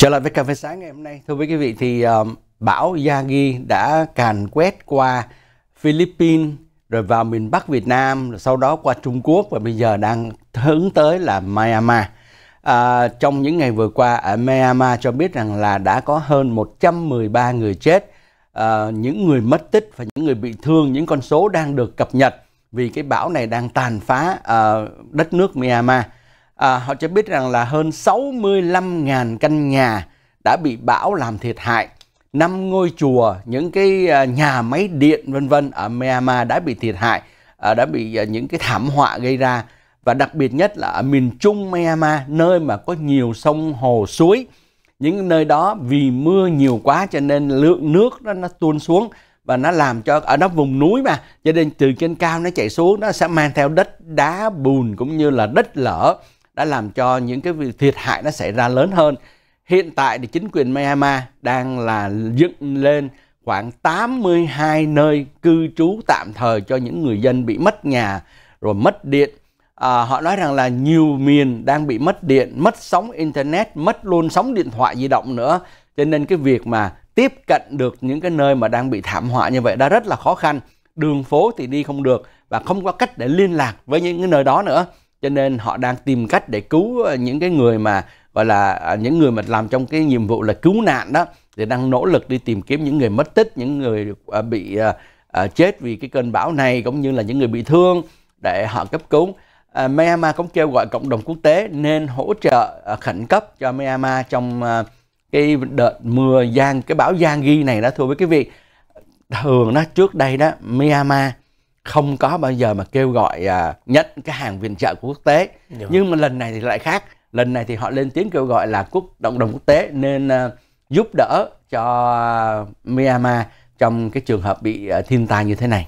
Trở lại với cà phê sáng ngày hôm nay, thưa quý vị thì um, bão Yagi đã càn quét qua Philippines rồi vào miền Bắc Việt Nam, rồi sau đó qua Trung Quốc và bây giờ đang hướng tới là Myanmar. À, trong những ngày vừa qua ở Myanmar cho biết rằng là đã có hơn 113 người chết, à, những người mất tích và những người bị thương, những con số đang được cập nhật vì cái bão này đang tàn phá à, đất nước Myanmar à, họ cho biết rằng là hơn 65.000 căn nhà đã bị bão làm thiệt hại. Năm ngôi chùa, những cái à, nhà máy điện vân vân ở Myanmar đã bị thiệt hại, à, đã bị à, những cái thảm họa gây ra và đặc biệt nhất là ở miền trung Myanmar nơi mà có nhiều sông hồ suối. Những nơi đó vì mưa nhiều quá cho nên lượng nước nó, nó tuôn xuống và nó làm cho ở đó vùng núi mà cho nên từ trên cao nó chạy xuống nó sẽ mang theo đất đá bùn cũng như là đất lở đã làm cho những cái thiệt hại nó xảy ra lớn hơn. Hiện tại thì chính quyền Myanmar đang là dựng lên khoảng 82 nơi cư trú tạm thời cho những người dân bị mất nhà rồi mất điện. À, họ nói rằng là nhiều miền đang bị mất điện, mất sóng internet, mất luôn sóng điện thoại di động nữa. Cho nên cái việc mà tiếp cận được những cái nơi mà đang bị thảm họa như vậy đã rất là khó khăn. Đường phố thì đi không được và không có cách để liên lạc với những cái nơi đó nữa cho nên họ đang tìm cách để cứu ờ, những cái người mà gọi là à, những người mà làm trong cái nhiệm vụ là cứu nạn đó thì đang nỗ lực đi tìm kiếm những người mất tích những người ờ, bị ờ, chết vì cái cơn bão này cũng như là những người bị thương để họ cấp cứu à, Myanmar cũng kêu gọi cộng đồng quốc tế nên hỗ trợ khẩn cấp cho Myanmar trong cái đợt mưa giang cái bão giang ghi này đó thưa với quý vị thường đó trước đây đó Myanmar không có bao giờ mà kêu gọi à, nhận cái hàng viện trợ của quốc tế Được. Dạ. nhưng mà lần này thì lại khác lần này thì họ lên tiếng kêu gọi là quốc cộng đồng quốc tế nên à, giúp đỡ cho Myanmar trong cái trường hợp bị à, thiên tai như thế này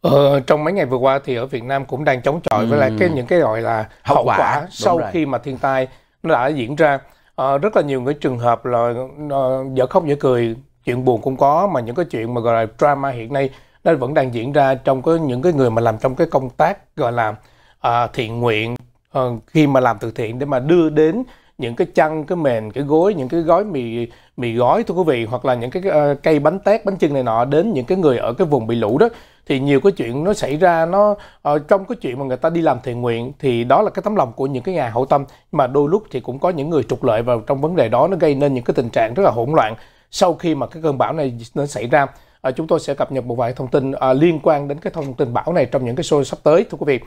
Ờ, trong mấy ngày vừa qua thì ở Việt Nam cũng đang chống chọi ừ. với lại ừ. cái những cái gọi là hậu, hậu quả, quả sau rồi. khi mà thiên tai nó đã diễn ra à, rất là nhiều cái trường hợp là à, ờ, dở khóc dở cười chuyện buồn cũng có mà những cái chuyện mà gọi là drama hiện nay nó vẫn đang diễn ra trong cái, những cái người mà làm trong cái công tác gọi là à, thiện nguyện à, khi mà làm từ thiện để mà đưa đến những cái chăn cái mền cái gối những cái gói mì mì gói thưa quý vị hoặc là những cái uh, cây bánh tét bánh chưng này nọ đến những cái người ở cái vùng bị lũ đó thì nhiều cái chuyện nó xảy ra nó uh, trong cái chuyện mà người ta đi làm thiện nguyện thì đó là cái tấm lòng của những cái nhà hậu tâm mà đôi lúc thì cũng có những người trục lợi vào trong vấn đề đó nó gây nên những cái tình trạng rất là hỗn loạn sau khi mà cái cơn bão này nó xảy ra à, chúng tôi sẽ cập nhật một vài thông tin à, liên quan đến cái thông tin bão này trong những cái show sắp tới thưa quý vị.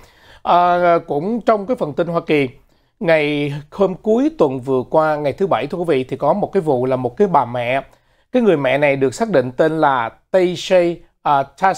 À, cũng trong cái phần tin Hoa Kỳ ngày hôm cuối tuần vừa qua ngày thứ bảy thưa quý vị thì có một cái vụ là một cái bà mẹ cái người mẹ này được xác định tên là Tayshay uh, à,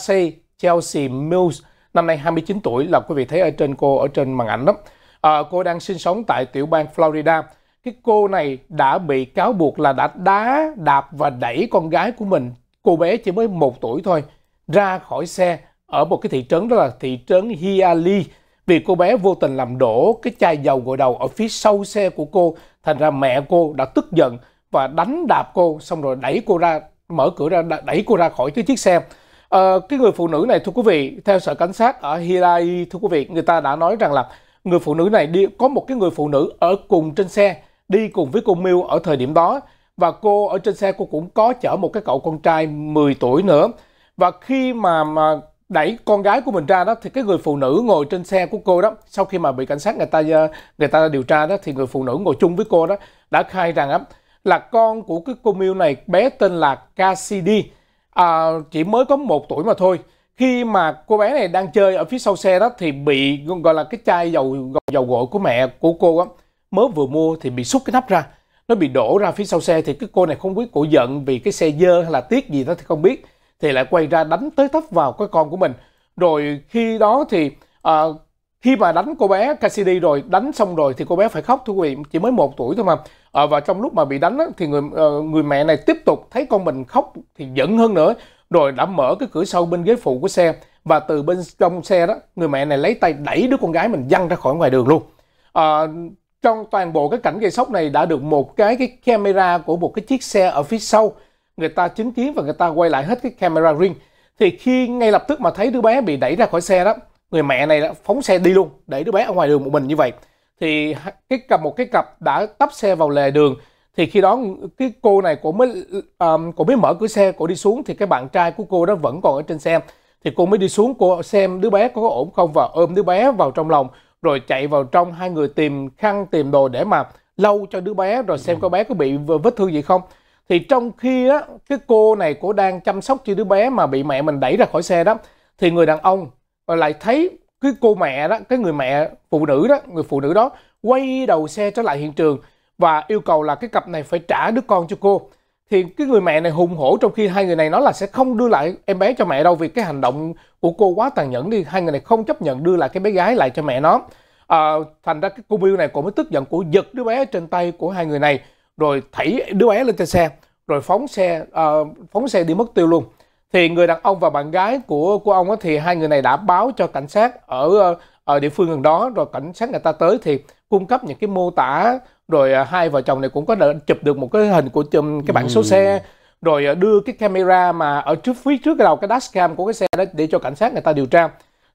Chelsea Mills năm nay 29 tuổi là quý vị thấy ở trên cô ở trên màn ảnh đó à, cô đang sinh sống tại tiểu bang Florida cái cô này đã bị cáo buộc là đã đá đạp và đẩy con gái của mình cô bé chỉ mới một tuổi thôi, ra khỏi xe ở một cái thị trấn đó là thị trấn Hiali vì cô bé vô tình làm đổ cái chai dầu gội đầu ở phía sau xe của cô thành ra mẹ cô đã tức giận và đánh đạp cô xong rồi đẩy cô ra mở cửa ra đẩy cô ra khỏi cái chiếc xe à, cái người phụ nữ này thưa quý vị theo sở cảnh sát ở Hiali thưa quý vị người ta đã nói rằng là người phụ nữ này đi có một cái người phụ nữ ở cùng trên xe đi cùng với cô Miu ở thời điểm đó và cô ở trên xe cô cũng có chở một cái cậu con trai 10 tuổi nữa và khi mà mà đẩy con gái của mình ra đó thì cái người phụ nữ ngồi trên xe của cô đó sau khi mà bị cảnh sát người ta ờ, người ta điều tra đó thì người phụ nữ ngồi chung với cô đó đã khai rằng á là con của cái cô Miu này bé tên là Cassidy à, chỉ mới có một tuổi mà thôi khi mà cô bé này đang chơi ở phía sau xe đó thì bị gọi là cái chai dầu dầu gội của mẹ của cô á mới vừa mua thì bị xúc cái nắp ra nó bị đổ ra phía sau xe thì cái cô này không biết cổ giận vì cái xe dơ hay là tiếc gì đó thì không biết thì lại quay ra đánh tới tấp vào cái con của mình rồi khi đó thì à, khi mà đánh cô bé Cassidy rồi đánh xong rồi thì cô bé phải khóc thưa quý vị chỉ mới một tuổi thôi mà à, và trong lúc mà bị đánh thì người ờ, người mẹ này tiếp tục thấy con mình khóc thì giận hơn nữa rồi đã mở cái cửa sau bên ghế phụ của xe và từ bên trong xe đó người mẹ này lấy tay đẩy đứa con gái mình văng ra khỏi ngoài đường luôn à, trong toàn bộ cái cảnh gây sốc này đã được một cái cái camera của một cái chiếc xe ở phía sau người ta chứng kiến và người ta quay lại hết cái camera ring thì khi ngay lập tức mà thấy đứa bé bị đẩy ra khỏi xe đó người mẹ này đã phóng xe đi luôn để đứa bé ở ngoài đường một mình như vậy thì cái cặp một cái cặp đã tấp xe vào lề đường thì khi đó cái cô này cũng mới um, cổ mới mở cửa xe cô đi xuống thì cái bạn trai của cô đó vẫn còn ở trên xe thì cô mới đi xuống cô xem đứa bé có ổn không và ôm đứa bé vào trong lòng rồi chạy vào trong hai người tìm khăn tìm đồ để mà lâu cho đứa bé rồi xem cô bé có bị vết thương gì không thì trong khi á cái cô này cô đang chăm sóc cho đứa bé mà bị mẹ mình đẩy ra khỏi xe đó thì người đàn ông lại thấy cái cô mẹ đó cái người mẹ phụ nữ đó người phụ nữ đó quay đầu xe trở lại hiện trường và yêu cầu là cái cặp này phải trả đứa con cho cô thì cái người mẹ này hùng hổ trong khi hai người này nói là sẽ không đưa lại em bé cho mẹ đâu vì cái hành động của cô quá tàn nhẫn đi hai người này không chấp nhận đưa lại cái bé gái lại cho mẹ nó à, thành ra cái cô Bill này cũng mới tức giận của giật đứa bé trên tay của hai người này rồi thảy đứa bé lên trên xe rồi phóng xe uh, phóng xe đi mất tiêu luôn thì người đàn ông và bạn gái của của ông ấy, thì hai người này đã báo cho cảnh sát ở ở địa phương gần đó rồi cảnh sát người ta tới thì cung cấp những cái mô tả rồi à, hai vợ chồng này cũng có đợi, chụp được một cái hình của chùm cái bản số xe rồi à, đưa cái camera mà ở trước phía trước cái đầu cái dashcam của cái xe đó để cho cảnh sát người ta điều tra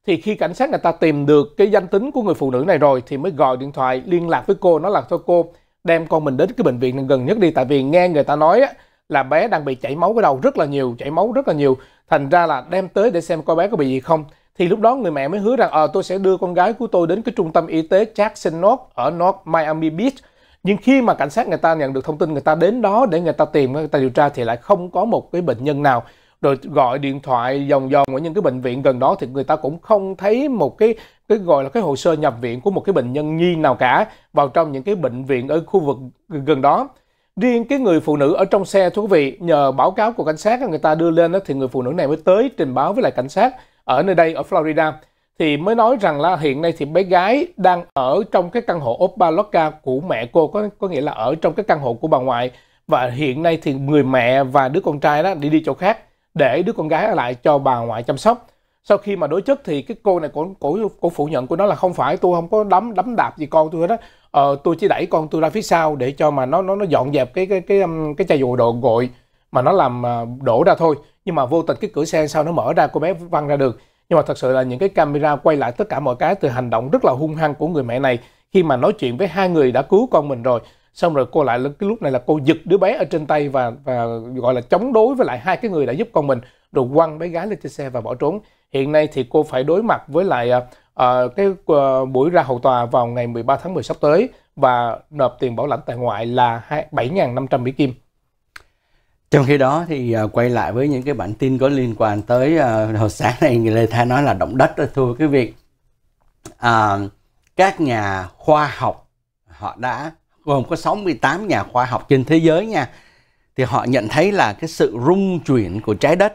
thì khi cảnh sát người ta tìm được cái danh tính của người phụ nữ này rồi thì mới gọi điện thoại liên lạc với cô nó là thôi cô đem con mình đến cái bệnh viện gần nhất đi tại vì nghe người ta nói á, là bé đang bị chảy máu cái đầu rất là nhiều chảy máu rất là nhiều thành ra là đem tới để xem coi bé có bị gì không thì lúc đó người mẹ mới hứa rằng ờ à, tôi sẽ đưa con gái của tôi đến cái trung tâm y tế Jackson North ở North Miami Beach nhưng khi mà cảnh sát người ta nhận được thông tin người ta đến đó để người ta tìm người ta điều tra thì lại không có một cái bệnh nhân nào rồi gọi điện thoại vòng vòng ở những cái bệnh viện gần đó thì người ta cũng không thấy một cái cái gọi là cái hồ sơ nhập viện của một cái bệnh nhân nhi nào cả vào trong những cái bệnh viện ở khu vực gần đó riêng cái người phụ nữ ở trong xe thú vị nhờ báo cáo của cảnh sát người ta đưa lên đó thì người phụ nữ này mới tới trình báo với lại cảnh sát ở nơi đây ở Florida thì mới nói rằng là hiện nay thì bé gái đang ở trong cái căn hộ Opaloca của mẹ cô có có nghĩa là ở trong cái căn hộ của bà ngoại và hiện nay thì người mẹ và đứa con trai đó đi đi chỗ khác để đứa con gái ở lại cho bà ngoại chăm sóc sau khi mà đối chất thì cái cô này cũng cổ cổ phủ nhận của nó là không phải tôi không có đấm đấm đạp gì con tôi đó ờ, tôi chỉ đẩy con tôi ra phía sau để cho mà nó nó nó dọn dẹp cái cái cái cái um, cái chai dầu đồ gội mà nó làm à, đổ ra thôi nhưng mà vô tình cái cửa xe sau nó mở ra cô bé văng ra được nhưng mà thật sự là những cái camera quay lại tất cả mọi cái từ hành động rất là hung hăng của người mẹ này khi mà nói chuyện với hai người đã cứu con mình rồi xong rồi cô lại cái lúc này là cô giật đứa bé ở trên tay và, và gọi là chống đối với lại hai cái người đã giúp con mình rồi quăng bé gái lên trên xe và bỏ trốn hiện nay thì cô phải đối mặt với lại uh, cái uh, buổi ra hầu tòa vào ngày 13 tháng 10 sắp tới và nộp tiền bảo lãnh tại ngoại là 7.500 Mỹ Kim trong khi đó thì uh, quay lại với những cái bản tin có liên quan tới uh, hồi sáng này người Lê Tha nói là động đất đó thưa quý vị. Uh, các nhà khoa học họ đã gồm có 68 nhà khoa học trên thế giới nha thì họ nhận thấy là cái sự rung chuyển của trái đất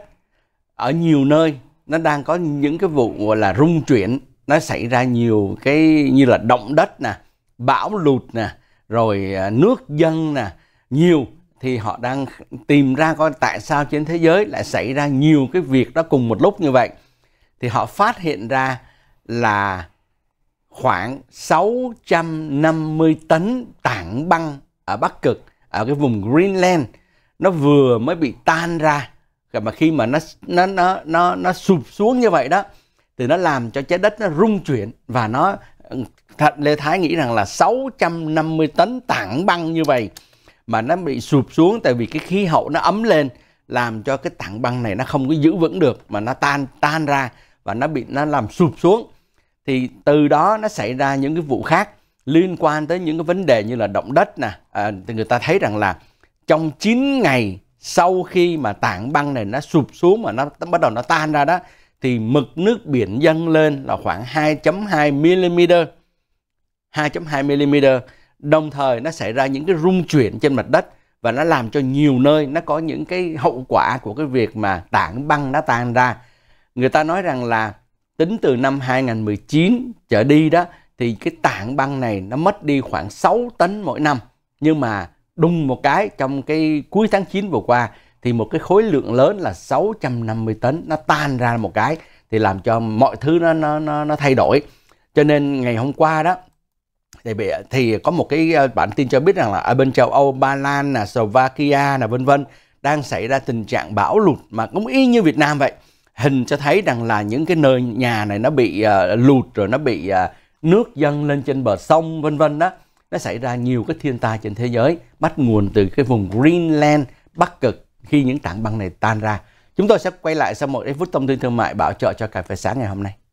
ở nhiều nơi nó đang có những cái vụ gọi là rung chuyển nó xảy ra nhiều cái như là động đất nè bão lụt nè rồi nước dân nè nhiều thì họ đang tìm ra coi tại sao trên thế giới lại xảy ra nhiều cái việc đó cùng một lúc như vậy thì họ phát hiện ra là khoảng 650 tấn tảng băng ở Bắc Cực ở cái vùng Greenland nó vừa mới bị tan ra mà khi mà nó nó nó nó nó sụp xuống như vậy đó thì nó làm cho trái đất nó rung chuyển và nó thật Lê Thái nghĩ rằng là 650 tấn tảng băng như vậy mà nó bị sụp xuống tại vì cái khí hậu nó ấm lên làm cho cái tảng băng này nó không có giữ vững được mà nó tan tan ra và nó bị nó làm sụp xuống thì từ đó nó xảy ra những cái vụ khác liên quan tới những cái vấn đề như là động đất nè à, thì người ta thấy rằng là trong 9 ngày sau khi mà tảng băng này nó sụp xuống mà nó, nó bắt đầu nó tan ra đó thì mực nước biển dâng lên là khoảng 2.2 mm 2.2 mm đồng thời nó xảy ra những cái rung chuyển trên mặt đất và nó làm cho nhiều nơi nó có những cái hậu quả của cái việc mà tảng băng nó tan ra người ta nói rằng là tính từ năm 2019 trở đi đó thì cái tảng băng này nó mất đi khoảng 6 tấn mỗi năm nhưng mà đùng một cái trong cái cuối tháng 9 vừa qua thì một cái khối lượng lớn là 650 tấn nó tan ra một cái thì làm cho mọi thứ nó nó nó, nó thay đổi cho nên ngày hôm qua đó thì bị à, thì có một cái ờ, bản tin cho biết rằng là ở bên châu Âu Ba Lan là Slovakia là vân vân đang xảy ra tình trạng bão lụt mà cũng y như Việt Nam vậy hình cho thấy rằng là những cái nơi nhà này nó bị uh, lụt rồi nó bị uh, nước dâng lên trên bờ sông vân vân đó nó xảy ra nhiều cái thiên tai trên thế giới bắt nguồn từ cái vùng Greenland Bắc Cực khi những tảng băng này tan ra chúng tôi sẽ quay lại sau một ít phút thông tin thương mại bảo trợ cho cà phê sáng ngày hôm nay